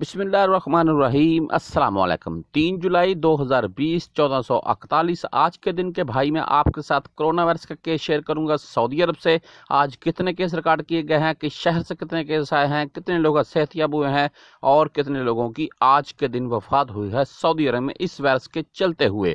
بسم اللہ الرحمن الرحیم السلام علیکم تین جولائی دو ہزار بیس چودہ سو اکتالیس آج کے دن کے بھائی میں آپ کے ساتھ کرونا وائرس کا کیس شیئر کروں گا سعودی عرب سے آج کتنے کیس ریکارڈ کیے گئے ہیں کس شہر سے کتنے کیس آئے ہیں کتنے لوگ صحت یاب ہوئے ہیں اور کتنے لوگوں کی آج کے دن وفات ہوئی ہے سعودی عرب میں اس وائرس کے چلتے ہوئے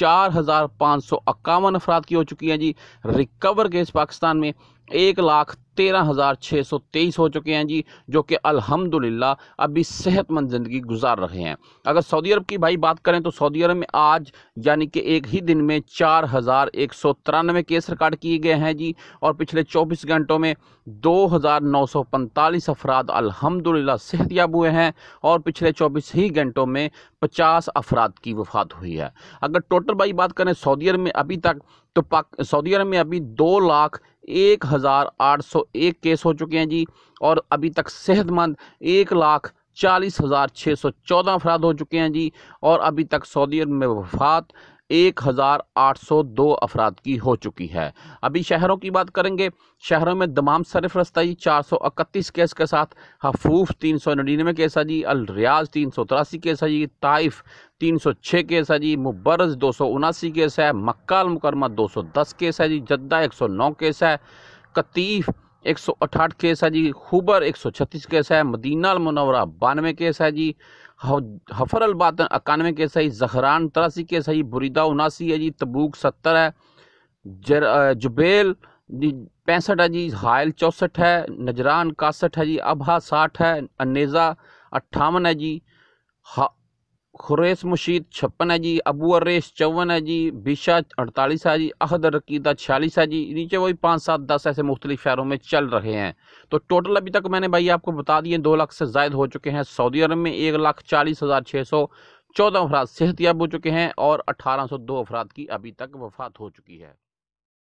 چار ہزار پانچ سو اکاون افراد کی ہو چکی ہیں جی ریکور کیس پاکستان میں ایک لاکھ تیرہ ہزار چھ سو تیئیس ہو چکے ہیں جی جو کہ الحمدللہ ابھی صحت مند زندگی گزار رہے ہیں اگر سعودی عرب کی بھائی بات کریں تو سعودی عرب میں آج یعنی کہ ایک ہی دن میں چار ہزار ایک سو ترانوے کیس ریکارڈ کیے گئے ہیں جی اور پچھلے چوبیس گھنٹوں میں دو ہزار نو سو پنتالیس افراد الحمدللہ صحت یاب ہوئے ہیں اور پچھلے چوبیس ہی گھنٹوں میں پچاس افراد کی وفات ہوئی ہے اگر ٹوٹل بھائی بات کریں سعودی عرب میں ابھی تک تو سعودی عرب میں ابھی دو لاکھ ایک ہزار آٹھ سو ایک کیس ہو چکے ہیں جی اور ابھی تک صحت مند ایک لاکھ چالیس ہزار چھ سو چودہ افراد ہو چکے ہیں جی اور ابھی تک سعودی عرب میں وفات ایک ہزار آٹھ سو دو افراد کی ہو چکی ہے ابھی شہروں کی بات کریں گے شہروں میں دمام صرف رستہ چار سو اکتیس کیس کے ساتھ حفوف تین سو نڑانوے کیس ہے جی الریاض تین سو تراسی کیس ہے جی طائف تین سو چھ کیس ہے جی مبرز دو سو اناسی کیس ہے مکہ المکرمہ دو سو دس کیس ہے جی جدہ ایک سو نو کیس ہے قطیف ایک سو اٹھاٹھ کیس ہے جی خوبر ایک سو چھتیس کیس ہے مدینہ المنورہ بانوے کیس ہے جی حفر الباطن اکانوے کیس ہے جی زہران تراسی کیس ہے جی بریدہ اناسی ہے جی تبوک ستر ہے جر زبیل جی پینسٹھ ہے جی حائل چونسٹھ ہے نجران اکاسٹھ ہے جی ابہا ساٹھ ہے انیزہ اٹھاون ہے جی خریس مشید چھپن ہے جی ابو اریش چون ہے جی بشا اڑتالیس ہے جی رقیدہ چھیالیس ہے جی نیچے وہی پانچ سات دس ایسے مختلف شہروں میں چل رہے ہیں تو ٹوٹل ابھی تک میں نے بھائی آپ کو بتا دیے دو لاکھ سے زائد ہو چکے ہیں سعودی عرب میں ایک لاکھ چالیس ہزار چھ سو چودہ افراد صحت یاب ہو چکے ہیں اور اٹھارہ سو دو افراد کی ابھی تک وفات ہو چکی ہے